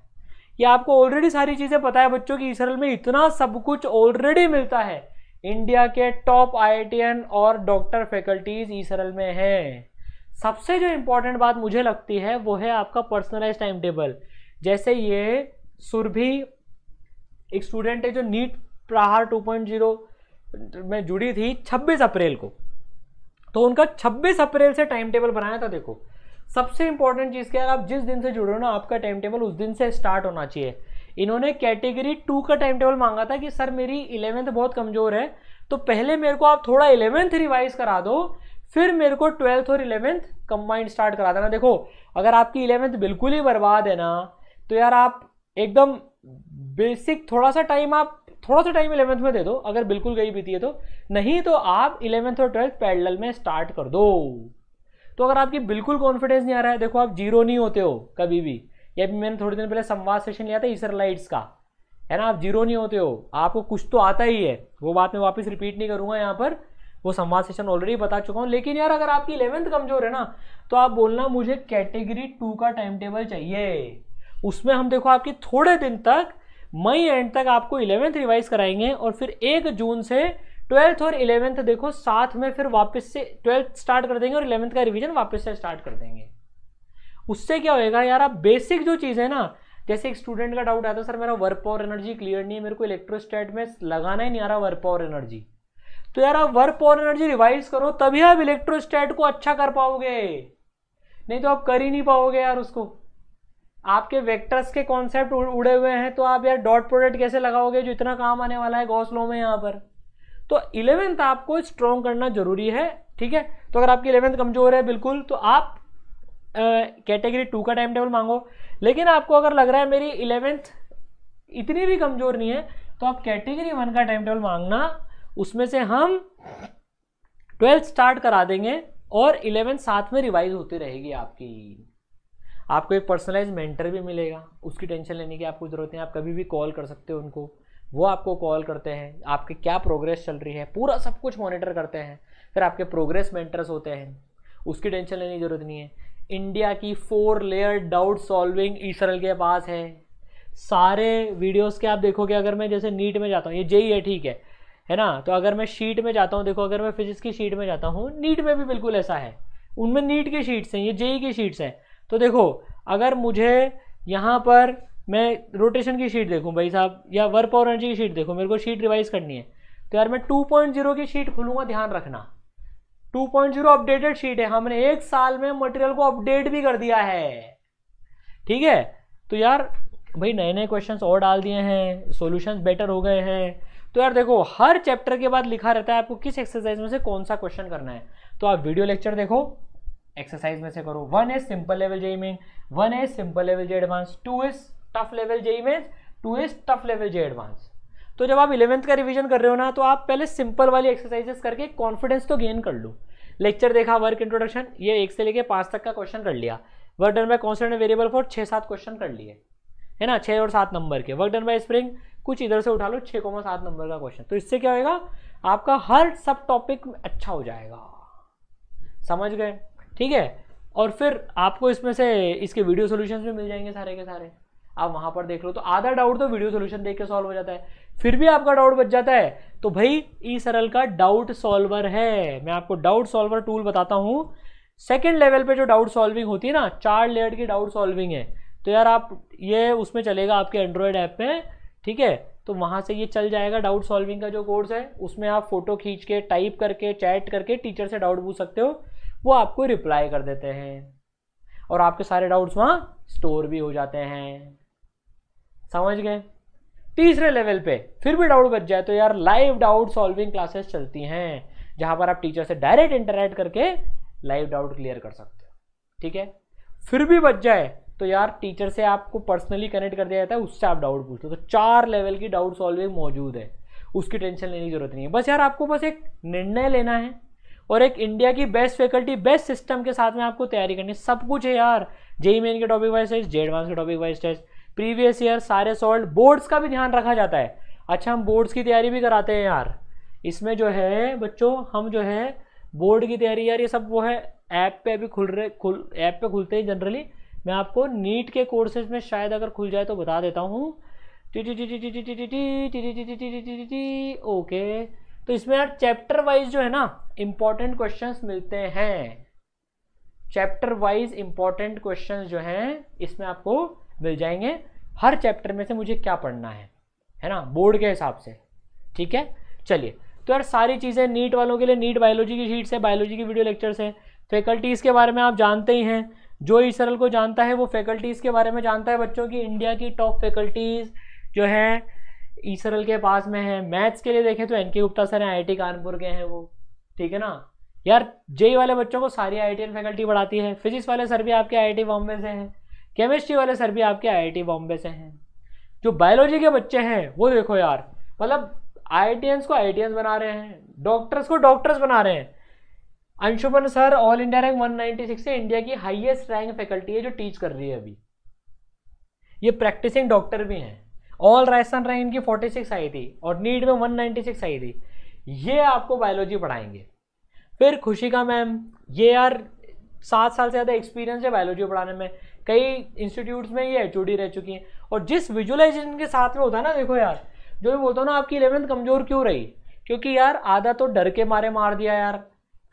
ये आपको ऑलरेडी सारी चीज़ें पता है बच्चों की इसरल में इतना सब कुछ ऑलरेडी मिलता है इंडिया के टॉप आई और डॉक्टर फैकल्टीज इसरल में हैं सबसे जो इम्पोर्टेंट बात मुझे लगती है वो है आपका पर्सनलाइज टाइम टेबल जैसे ये सुरभि एक स्टूडेंट है जो नीट प्रहार 2.0 में जुड़ी थी 26 अप्रैल को तो उनका 26 अप्रैल से टाइम टेबल बनाया था देखो सबसे इंपॉर्टेंट चीज़ क्या है आप जिस दिन से जुड़े हो ना आपका टाइम टेबल उस दिन से स्टार्ट होना चाहिए इन्होंने कैटेगरी टू का टाइम टेबल मांगा था कि सर मेरी इलेवेंथ बहुत कमज़ोर है तो पहले मेरे को आप थोड़ा इलेवेंथ रिवाइज करा दो फिर मेरे को ट्वेल्थ और इलेवेंथ कंबाइंड स्टार्ट करा देना देखो अगर आपकी इलेवेंथ बिल्कुल ही बर्बाद है ना तो यार आप एकदम बेसिक थोड़ा सा टाइम आप थोड़ा सा टाइम इलेवेंथ में दे दो अगर बिल्कुल गई बीती है तो नहीं तो आप इलेवेंथ और ट्वेल्थ पैडल में स्टार्ट कर दो तो अगर आपकी बिल्कुल कॉन्फिडेंस नहीं आ रहा है देखो आप जीरो नहीं होते हो कभी भी ये भी मैंने थोड़ी दिन पहले संवाद सेशन लिया था इसरलाइट्स का है ना आप जीरो नहीं होते हो आपको कुछ तो आता ही है वो बात मैं वापस रिपीट नहीं करूंगा यहाँ पर वो संवाद सेशन ऑलरेडी बता चुका हूँ लेकिन यार अगर आपकी इलेवेंथ कमजोर है ना तो आप बोलना मुझे कैटेगरी टू का टाइम टेबल चाहिए उसमें हम देखो आपकी थोड़े दिन तक मई एंड तक आपको इलेवेंथ रिवाइज कराएंगे और फिर एक जून से ट्वेल्थ और इलेवेंथ देखो साथ में फिर वापस से ट्वेल्थ स्टार्ट कर देंगे और इलेवेंथ का रिवीजन वापस से स्टार्ट कर देंगे उससे क्या होएगा यार आप बेसिक जो चीज़ है ना जैसे एक स्टूडेंट का डाउट आता सर मेरा वर्क पावर एनर्जी क्लियर नहीं है मेरे को इलेक्ट्रोस्टेट में लगाना ही नहीं आ रहा वर्क पावर एनर्जी तो यार आप वर्क पावर एनर्जी रिवाइज करो तभी आप इलेक्ट्रोस्टेट को अच्छा कर पाओगे नहीं तो आप कर ही नहीं पाओगे यार उसको आपके वेक्टर्स के कॉन्सेप्ट उड़े हुए हैं तो आप यार डॉट प्रोडक्ट कैसे लगाओगे जो इतना काम आने वाला है गौसलो में यहाँ पर तो इलेवेंथ आपको स्ट्रॉन्ग करना जरूरी है ठीक है तो अगर आपकी इलेवेंथ कमजोर है बिल्कुल तो आप कैटेगरी टू का टाइम टेबल मांगो लेकिन आपको अगर लग रहा है मेरी इलेवेंथ इतनी भी कमजोर नहीं है तो आप कैटेगरी वन का टाइम टेबल मांगना उसमें से हम ट्वेल्थ स्टार्ट करा देंगे और इलेवेंथ साथ में रिवाइज होती रहेगी आपकी आपको एक पर्सनलाइज मेंटर भी मिलेगा उसकी टेंशन लेने की आपको ज़रूरत नहीं आप कभी भी कॉल कर सकते हो उनको वो आपको कॉल करते हैं आपकी क्या प्रोग्रेस चल रही है पूरा सब कुछ मॉनिटर करते हैं फिर आपके प्रोग्रेस मेंटर्स होते हैं उसकी टेंशन लेने की ज़रूरत नहीं है इंडिया की four layer doubt solving eSaral के पास है सारे वीडियोस के आप देखोगे अगर मैं जैसे नीट में जाता हूँ ये जेई है e ठीक है है ना तो अगर मैं शीट में जाता हूँ देखो अगर मैं फिजिक्स की शीट में जाता हूँ नीट में भी बिल्कुल ऐसा है उनमें नीट की शीट्स हैं ये जेई की शीट्स हैं तो देखो अगर मुझे यहाँ पर मैं रोटेशन की शीट देखूँ भाई साहब या वर्क पावर एनर्जी की शीट देखूँ मेरे को शीट रिवाइज करनी है तो यार मैं 2.0 की शीट खोलूँगा ध्यान रखना 2.0 अपडेटेड शीट है हमने एक साल में मटेरियल को अपडेट भी कर दिया है ठीक है तो यार भाई नए नए क्वेश्चंस और डाल दिए हैं सॉल्यूशंस बेटर हो गए हैं तो यार देखो हर चैप्टर के बाद लिखा रहता है आपको किस एक्सरसाइज में से कौन सा क्वेश्चन करना है तो आप वीडियो लेक्चर देखो एक्सरसाइज में से करो one is simple level JEE main one is simple level J advance two is tough level JEE main two is tough level J advance तो जब आप इलेवंथ का रिवीजन कर रहे हो ना तो आप पहले सिंपल वाली एक्सरसाइजेस करके कॉन्फिडेंस तो गेन कर लो लेक्चर देखा वर्क इंट्रोडक्शन ये एक से लेके पाँच तक का क्वेश्चन कर लिया work done by constant variable for छः सात क्वेश्चन कर लिए है ना छः और सात नंबर के वर्क डन बाय स्प्रिंग कुछ इधर से उठा लो छः कोमा सात नंबर का क्वेश्चन तो इससे क्या होगा आपका हर सब टॉपिक अच्छा हो जाएगा समझ गए ठीक है और फिर आपको इसमें से इसके वीडियो सोल्यूशन भी मिल जाएंगे सारे के सारे आप वहाँ पर देख लो तो आधा डाउट तो वीडियो सोल्यूशन देख के सॉल्व हो जाता है फिर भी आपका डाउट बच जाता है तो भाई ई e सरल का डाउट सॉल्वर है मैं आपको डाउट सॉल्वर टूल बताता हूँ सेकेंड लेवल पे जो डाउट सॉल्विंग होती है ना चार लेयर की डाउट सॉल्विंग है तो यार आप ये उसमें चलेगा आपके एंड्रॉयड ऐप में ठीक है तो वहाँ से ये चल जाएगा डाउट सॉल्विंग का जो कोर्स है उसमें आप फोटो खींच के टाइप करके चैट करके टीचर से डाउट पूछ सकते हो वो आपको रिप्लाई कर देते हैं और आपके सारे डाउट्स वहाँ स्टोर भी हो जाते हैं समझ गए तीसरे लेवल पे फिर भी डाउट बच जाए तो यार लाइव डाउट सॉल्विंग क्लासेस चलती हैं जहाँ पर आप टीचर से डायरेक्ट इंटरेक्ट करके लाइव डाउट क्लियर कर सकते हो ठीक है फिर भी बच जाए तो यार टीचर से आपको पर्सनली कनेक्ट कर दिया जाता है उससे आप डाउट पूछ लो तो चार लेवल की डाउट सॉल्विंग मौजूद है उसकी टेंशन लेने की जरूरत नहीं है बस यार आपको बस एक निर्णय लेना है और एक इंडिया की बेस्ट फैकल्टी बेस्ट सिस्टम के साथ में आपको तैयारी करनी सब कुछ है यार जेई मेन के topic wise test JEE advance के topic wise test previous year सारे सॉल्ट बोर्ड्स का भी ध्यान रखा जाता है अच्छा हम बोर्ड्स की तैयारी भी कराते हैं यार इसमें जो है बच्चों हम जो है बोर्ड की तैयारी यार ये सब वो है ऐप पे अभी खुल रहे खुल ऐप पे खुलते हैं जनरली मैं आपको नीट के कोर्सेज में शायद अगर खुल जाए तो बता देता हूँ टी टी टी टी टी टी टी टी टी टी टी टी टी टी टी टी टी ओके तो इसमें यार चैप्टर वाइज जो है ना इंपॉर्टेंट क्वेश्चन मिलते हैं चैप्टर वाइज इंपॉर्टेंट क्वेश्चन जो हैं इसमें आपको मिल जाएंगे हर चैप्टर में से मुझे क्या पढ़ना है है ना बोर्ड के हिसाब से ठीक है चलिए तो यार सारी चीज़ें नीट वालों के लिए नीट बायोलॉजी की शीट से बायोलॉजी की वीडियो लेक्चर्स हैं फैकल्टीज़ के बारे में आप जानते ही हैं जो इस सरल को जानता है वो फैकल्टीज़ के बारे में जानता है बच्चों की इंडिया की टॉप फैकल्टीज़ जो हैं ईसरल के पास में है मैथ्स के लिए देखें तो एन के गुप्ता सर हैं आई कानपुर के हैं वो ठीक है ना यार जेई वाले बच्चों को सारी आई टी फैकल्टी पढ़ाती है फिजिक्स वाले सर भी आपके आई बॉम्बे से हैं केमिस्ट्री वाले सर भी आपके आई बॉम्बे से हैं जो बायोलॉजी के बच्चे हैं वो देखो यार मतलब आई को आई बना रहे हैं डॉक्टर्स को डॉक्टर्स बना रहे हैं Anshuman sir all India rank 196 से इंडिया की हाईएस्ट रैंक फैकल्टी है जो टीच कर रही है अभी ये प्रैक्टिसिंग डॉक्टर भी हैं ऑल राजस्थान रैंक इनकी 46 आई थी और नीट में 196 आई थी ये आपको बायोलॉजी पढ़ाएंगे फिर खुशी का मैम ये यार सात साल से ज़्यादा एक्सपीरियंस है बायोलॉजी पढ़ाने में कई इंस्टीट्यूट्स में ये एच रह चुकी हैं और जिस विजुअलाइजेशन के साथ में होता है ना देखो यार जो मैं बोलता हूँ ना आपकी इलेवेंथ कमज़ोर क्यों रही क्योंकि यार आधा तो डर के मारे मार दिया यार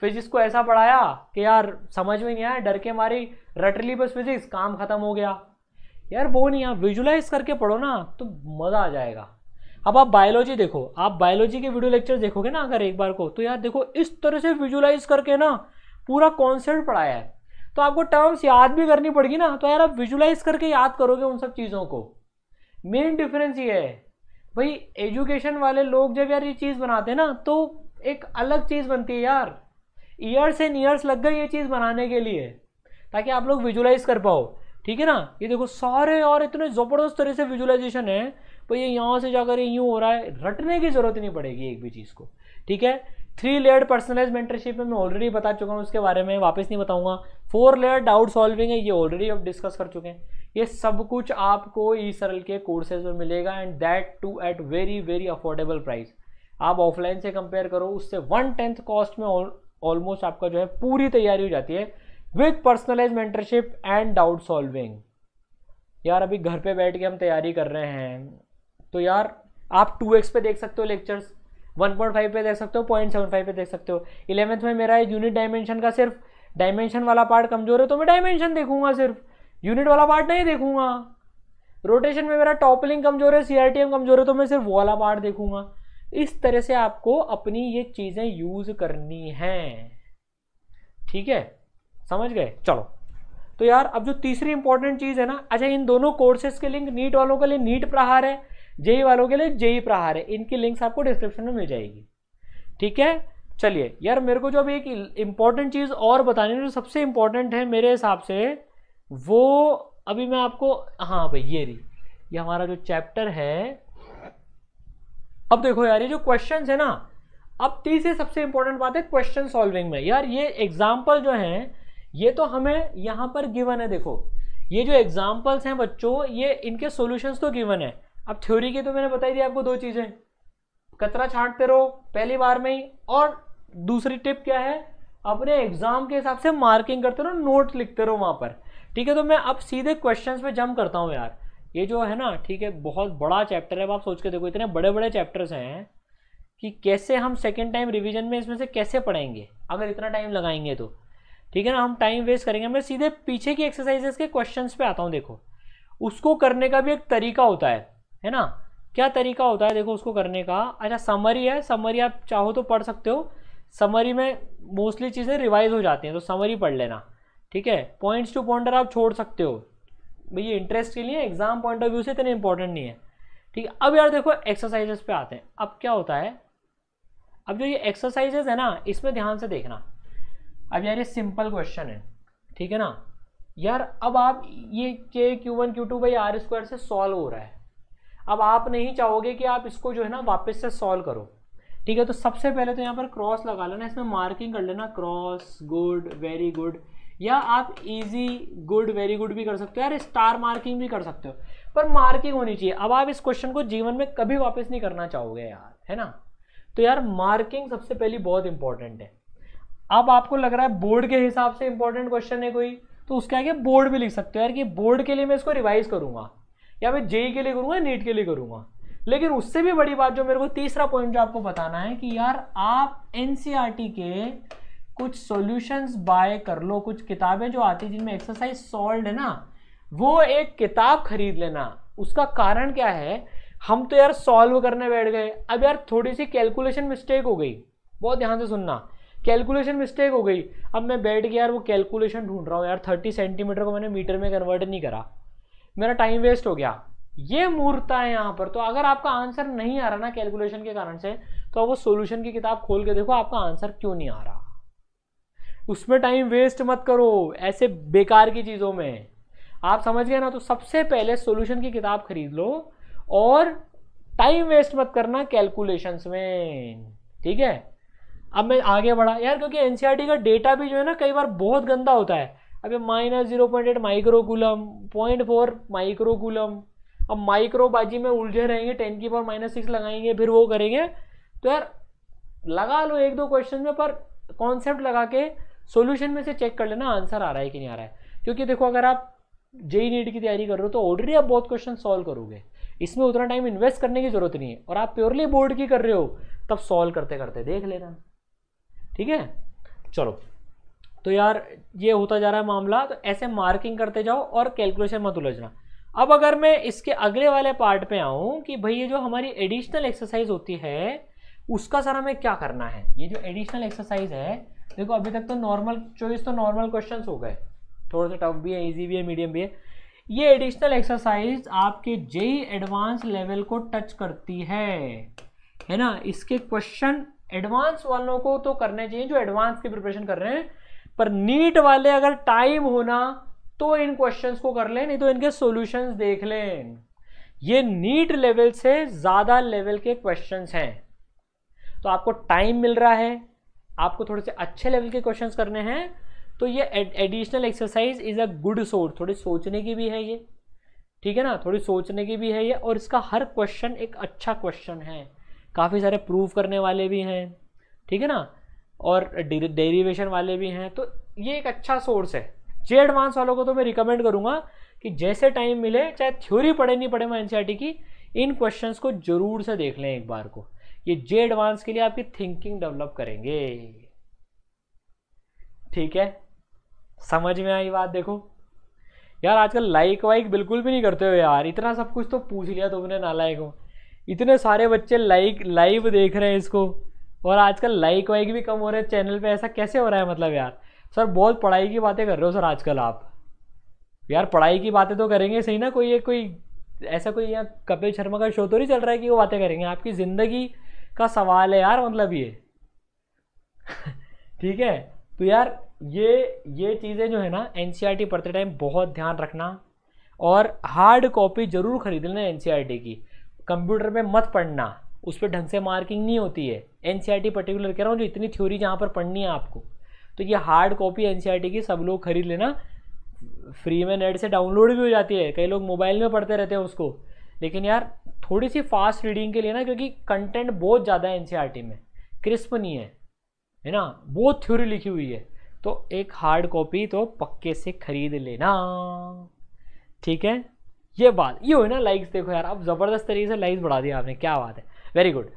फिजिक्स को ऐसा पढ़ाया कि यार समझ में नहीं आया डर के मारी रटली बस फिजिक्स काम खत्म हो गया यार वो नहीं आप विजुलाइज करके पढ़ो ना तो मज़ा आ जाएगा अब आप बायोलॉजी देखो आप बायोलॉजी के वीडियो लेक्चर देखोगे ना अगर एक बार को तो यार देखो इस तरह से विजुलाइज करके ना पूरा कॉन्सेप्ट पढ़ाया है तो आपको टर्म्स याद भी करनी पड़ेगी ना तो यार आप विजुलाइज करके याद करोगे उन सब चीज़ों को मेन डिफरेंस ये है भाई एजुकेशन वाले लोग जब यार ये चीज़ बनाते हैं ना तो एक अलग चीज़ बनती है यार ईयर्स एंड ईयर्स लग गए ये चीज़ बनाने के लिए ताकि आप लोग विजुलाइज कर पाओ ठीक है ना ये देखो सारे और इतने ज़बरदस्त तरह से विजुलाइजेशन है पर ये यहाँ से जाकर ये यूँ हो रहा है रटने की ज़रूरत नहीं पड़ेगी एक भी चीज़ को ठीक है थ्री लेयर पर्सनलाइज मेंटरशिप में मैं ऑलरेडी बता चुका हूँ उसके बारे में वापस नहीं बताऊँगा फोर लेयर डाउट सॉल्विंग है ये ऑलरेडी आप डिस्कस कर चुके हैं ये सब कुछ आपको ई सरल के कोर्सेज में मिलेगा and that too at very very affordable price आप ऑफलाइन से कंपेयर करो उससे वन टेंथ कॉस्ट में ऑलमोस्ट आपका जो है पूरी तैयारी हो जाती है with personalise mentorship and doubt solving यार अभी घर पे बैठ के हम तैयारी कर रहे हैं तो यार आप टू एक्स पे देख सकते हो लेक्चर्स 1.5 पे देख सकते हो फाइव पे देख सकते हो इलेवंथ में मेरा यूनिट डायमेंशन का सिर्फ डायमेंशन वाला पार्ट कमजोर है तो मैं डायमेंशन देखूंगा सिर्फ यूनिट वाला पार्ट नहीं देखूंगा रोटेशन में मेरा टॉपलिंग कमजोर है सीआरटीएम कमजोर है तो मैं सिर्फ वाला पार्ट देखूंगा इस तरह से आपको अपनी ये चीज़ें यूज़ करनी हैं ठीक है समझ गए चलो तो यार अब जो तीसरी इंपॉर्टेंट चीज़ है ना अच्छा इन दोनों कोर्सेज के लिंक नीट वालों के लिए नीट प्रहार है जेई e वालों के लिए जेई e प्रहार है इनकी लिंक्स आपको डिस्क्रिप्शन में मिल जाएगी ठीक है चलिए यार मेरे को जो अभी एक इम्पॉर्टेंट चीज़ और बतानी है जो सबसे इम्पॉर्टेंट है मेरे हिसाब से वो अभी मैं आपको हाँ भाई ये रही ये हमारा जो चैप्टर है अब देखो यार ये जो क्वेश्चंस है ना अब तीसरी सबसे इंपॉर्टेंट बात है क्वेश्चन सॉल्विंग में यार ये एग्जांपल जो है ये तो हमें यहाँ पर गिवन है देखो ये जो एग्जाम्पल्स हैं बच्चों ये इनके सोल्यूशंस तो गिवन है अब थ्योरी की तो मैंने बताई दी आपको दो चीज़ें कतरा छांटते रहो पहली बार में ही और दूसरी टिप क्या है अपने एग्जाम के हिसाब से मार्किंग करते रहो नोट लिखते रहो वहाँ पर ठीक है तो मैं अब सीधे क्वेश्चंस पे जम करता हूँ यार ये जो है ना ठीक है बहुत बड़ा चैप्टर है अब आप सोच के देखो इतने बड़े बड़े चैप्टर्स हैं कि कैसे हम सेकेंड टाइम रिविजन में इसमें से कैसे पढ़ेंगे अगर इतना टाइम लगाएंगे तो ठीक है ना हम टाइम वेस्ट करेंगे मैं सीधे पीछे की एक्सरसाइजेस के क्वेश्चन पे आता हूँ देखो उसको करने का भी एक तरीका होता है है ना क्या तरीका होता है देखो उसको करने का अच्छा समरी है समरी आप चाहो तो पढ़ सकते हो समरी में मोस्टली चीज़ें रिवाइज हो जाती हैं तो समरी पढ़ लेना ठीक है पॉइंट्स टू पॉइंटर आप छोड़ सकते हो भैया इंटरेस्ट के लिए एग्जाम पॉइंट ऑफ व्यू से इतने इंपॉर्टेंट नहीं है ठीक है अब यार देखो एक्सरसाइजेस पे आते हैं अब क्या होता है अब जो ये एक्सरसाइजेज है ना इसमें ध्यान से देखना अब यार ये सिंपल क्वेश्चन है ठीक है ना यार अब आप ये के Q one Q two by R square से सॉल्व हो रहा है अब आप नहीं चाहोगे कि आप इसको जो है ना वापस से सॉल्व करो ठीक है तो सबसे पहले तो यहाँ पर क्रॉस लगा लेना इसमें मार्किंग कर लेना क्रॉस गुड वेरी गुड या आप इजी गुड वेरी गुड भी कर सकते हो यार स्टार मार्किंग भी कर सकते हो पर मार्किंग होनी चाहिए अब आप इस क्वेश्चन को जीवन में कभी वापस नहीं करना चाहोगे यार है ना तो यार मार्किंग सबसे पहली बहुत इंपॉर्टेंट है अब आपको लग रहा है बोर्ड के हिसाब से इंपॉर्टेंट क्वेश्चन है कोई तो उसके आगे बोर्ड भी लिख सकते हो यार कि बोर्ड के लिए मैं इसको रिवाइज करूंगा या मैं जेई के लिए करूंगा नीट के लिए करूंगा लेकिन उससे भी बड़ी बात जो मेरे को तीसरा पॉइंट जो आपको बताना है कि यार आप एनसीईआरटी e के कुछ सॉल्यूशंस बाय कर लो कुछ किताबें जो आती है जिनमें एक्सरसाइज सॉल्व है ना वो एक किताब खरीद लेना उसका कारण क्या है हम तो यार सॉल्व करने बैठ गए अब यार थोड़ी सी कैलकुलेशन मिस्टेक हो गई बहुत ध्यान से सुनना कैलकुलेशन मिस्टेक हो गई अब मैं बैठ गया यार वो कैलकुलेशन ढूंढ रहा हूँ यार थर्टी सेंटीमीटर को मैंने मीटर में कन्वर्ट नहीं करा मेरा टाइम वेस्ट हो गया ये मूर्ता है यहाँ पर तो अगर आपका आंसर नहीं आ रहा ना कैलकुलेशन के कारण से तो आप वो सोल्यूशन की किताब खोल के देखो आपका आंसर क्यों नहीं आ रहा उसमें टाइम वेस्ट मत करो ऐसे बेकार की चीज़ों में आप समझ गए ना तो सबसे पहले सोल्यूशन की किताब खरीद लो और टाइम वेस्ट मत करना कैलकुलेशंस में ठीक है अब मैं आगे बढ़ा यार क्योंकि एन e का डेटा भी जो है ना कई बार बहुत गंदा होता है अब ये minus zero point eight microcoulomb point four microcoulomb अब माइक्रोबाजी में उलझे रहेंगे टेन की पावर माइनस सिक्स लगाएंगे फिर वो करेंगे तो यार लगा लो एक दो क्वेश्चन में पर कॉन्सेप्ट लगा के सोल्यूशन में से चेक कर लेना आंसर आ रहा है कि नहीं आ रहा है क्योंकि देखो अगर आप जेई नीट e e की तैयारी कर रहे हो तो ऑलरेडी आप बहुत क्वेश्चन सॉल्व करोगे इसमें उतना टाइम इन्वेस्ट करने की जरूरत नहीं है और आप प्योरली बोर्ड की कर रहे हो तब सॉल्व करते करते देख लेना ठीक है चलो तो यार ये होता जा रहा है मामला तो ऐसे मार्किंग करते जाओ और कैलकुलेशन मत उलझना अब अगर मैं इसके अगले वाले पार्ट पे आऊँ कि भाई ये जो हमारी एडिशनल एक्सरसाइज होती है उसका सर हमें क्या करना है ये जो एडिशनल एक्सरसाइज है देखो अभी तक तो नॉर्मल चॉइस तो नॉर्मल क्वेश्चन हो गए थोड़ा सा टफ भी है ईजी भी है मीडियम भी है ये एडिशनल एक्सरसाइज आपके जेई एडवांस लेवल को टच करती है है ना इसके क्वेश्चन एडवांस वालों को तो करने चाहिए जो एडवांस की प्रिपरेशन कर रहे हैं पर नीट वाले अगर टाइम होना तो इन क्वेश्चंस को कर लें नहीं तो इनके सॉल्यूशंस देख लें ये नीट लेवल से ज़्यादा लेवल के क्वेश्चंस हैं तो आपको टाइम मिल रहा है आपको थोड़े से अच्छे लेवल के क्वेश्चन करने हैं तो ये additional exercise is a good source थोड़ी सोचने की भी है ये ठीक है ना थोड़ी सोचने की भी है ये और इसका हर क्वेश्चन एक अच्छा क्वेश्चन है काफ़ी सारे प्रूव करने वाले भी हैं ठीक है ना और डेरिवेशन वाले भी हैं तो ये एक अच्छा सोर्स है जे एडवांस वालों को तो मैं रिकमेंड करूँगा कि जैसे टाइम मिले चाहे थ्योरी पढ़े नहीं पढ़े मैं एन की इन क्वेश्चंस को जरूर से देख लें एक बार को ये जे एडवांस के लिए आपकी थिंकिंग डेवलप करेंगे ठीक है समझ में आई बात देखो यार आजकल लाइक वाइक बिल्कुल भी नहीं करते हो यार इतना सब कुछ तो पूछ लिया तुमने नालायक हो इतने सारे बच्चे लाइक लाइव देख रहे हैं इसको और आजकल लाइक वाइक भी कम हो रहे हैं चैनल पे ऐसा कैसे हो रहा है मतलब यार सर बहुत पढ़ाई की बातें कर रहे हो सर आजकल आप यार पढ़ाई की बातें तो करेंगे सही ना कोई एक कोई ऐसा कोई यहाँ कपिल शर्मा का शो तो नहीं चल रहा है कि वो बातें करेंगे आपकी ज़िंदगी का सवाल है यार मतलब ये [laughs] ठीक है तो यार ये ये चीज़ें जो है ना एन पढ़ते टाइम बहुत ध्यान रखना और हार्ड कॉपी ज़रूर खरीद लेना एन e की कंप्यूटर में मत पढ़ना उस पर ढंग से मार्किंग नहीं होती है एन पर्टिकुलर e कह रहा हूँ जो इतनी थ्योरी जहाँ पर पढ़नी है आपको तो ये हार्ड कॉपी एन की सब लोग खरीद लेना फ्री में नेट से डाउनलोड भी हो जाती है कई लोग मोबाइल में पढ़ते रहते हैं उसको लेकिन यार थोड़ी सी फास्ट रीडिंग के लिए ना क्योंकि कंटेंट बहुत ज़्यादा है एन e में क्रिस्प नहीं है है ना बहुत थ्योरी लिखी हुई है तो एक हार्ड कॉपी तो पक्के से खरीद लेना ठीक है ये बात ये हुई ना लाइक्स देखो यार अब ज़बरदस्त तरीके से लाइक्स बढ़ा दिया आपने क्या बात है वेरी गुड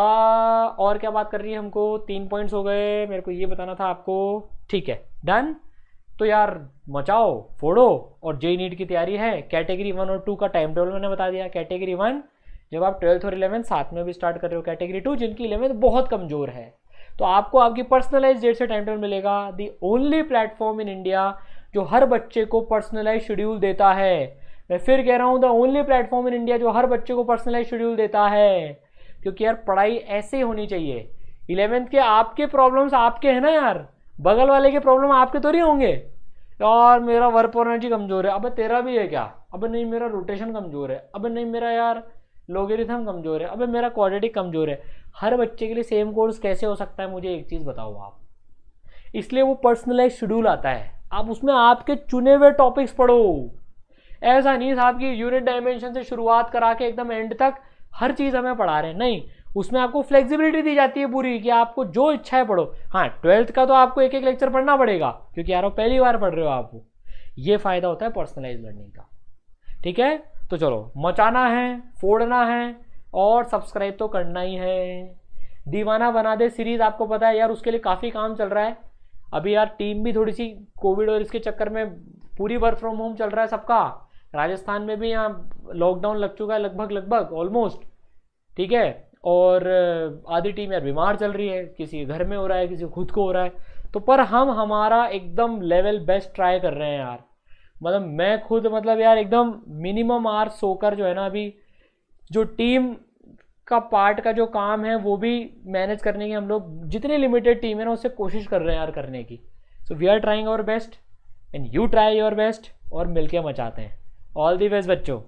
और क्या बात कर रही है हमको तीन पॉइंट्स हो गए मेरे को ये बताना था आपको ठीक है डन तो यार मचाओ फोड़ो और जे नीट की तैयारी है कैटेगरी वन और टू का टाइम टेबल मैंने बता दिया कैटेगरी वन जब आप ट्वेल्थ और इलेवंथ साथ में भी स्टार्ट कर रहे हो कैटेगरी टू जिनकी इलेवंथ बहुत कमज़ोर है तो आपको आपकी पर्सनलाइज डेट से टाइम टेबल मिलेगा the only platform in India जो हर बच्चे को पर्सनलाइज शेड्यूल देता है मैं फिर कह रहा हूँ the only platform in India जो हर बच्चे को पर्सनलाइज शेड्यूल देता है क्योंकि यार पढ़ाई ऐसे ही होनी चाहिए इलेवेंथ के आपके प्रॉब्लम्स आपके हैं ना यार बगल वाले के प्रॉब्लम आपके तो नहीं होंगे यार मेरा वर्क एनर्जी कमज़ोर है अब तेरा भी है क्या अब नहीं मेरा रोटेशन कमज़ोर है अब नहीं मेरा यार लोगेरिथम कमज़ोर है अब मेरा क्वालिटी कमज़ोर है हर बच्चे के लिए सेम कोर्स कैसे हो सकता है मुझे एक चीज़ बताओ आप इसलिए वो पर्सनलाइज शेड्यूल आता है आप उसमें आपके चुने हुए टॉपिक्स पढ़ो ऐसा नहीं साहब की यूनिट डायमेंशन से शुरुआत करा के एकदम एंड तक हर चीज़ हमें पढ़ा रहे हैं नहीं उसमें आपको फ्लेक्सिबिलिटी दी जाती है पूरी कि आपको जो इच्छा है पढ़ो हाँ ट्वेल्थ का तो आपको एक एक लेक्चर पढ़ना पड़ेगा क्योंकि यार पहली बार पढ़ रहे हो आप ये फ़ायदा होता है पर्सनलाइज लर्निंग का ठीक है तो चलो मचाना है फोड़ना है और सब्सक्राइब तो करना ही है दीवाना बना दे सीरीज़ आपको पता है यार उसके लिए काफ़ी काम चल रहा है अभी यार टीम भी थोड़ी सी कोविड और इसके चक्कर में पूरी वर्क फ्रॉम होम चल रहा है सबका राजस्थान में भी यहाँ लॉकडाउन लग चुका है लगभग लगभग ऑलमोस्ट ठीक है और आधी टीम यार बीमार चल रही है किसी घर में हो रहा है किसी खुद को हो रहा है तो पर हम हमारा एकदम लेवल बेस्ट ट्राई कर रहे हैं यार मतलब मैं खुद मतलब यार एकदम मिनिमम आर सोकर जो है ना अभी जो टीम का पार्ट का जो काम है वो भी मैनेज करने की हम लोग जितनी लिमिटेड टीम है ना उससे कोशिश कर रहे हैं यार करने की so we are trying our best and you try your best और मिलके मचाते हैं ऑल दी बेस्ट बच्चों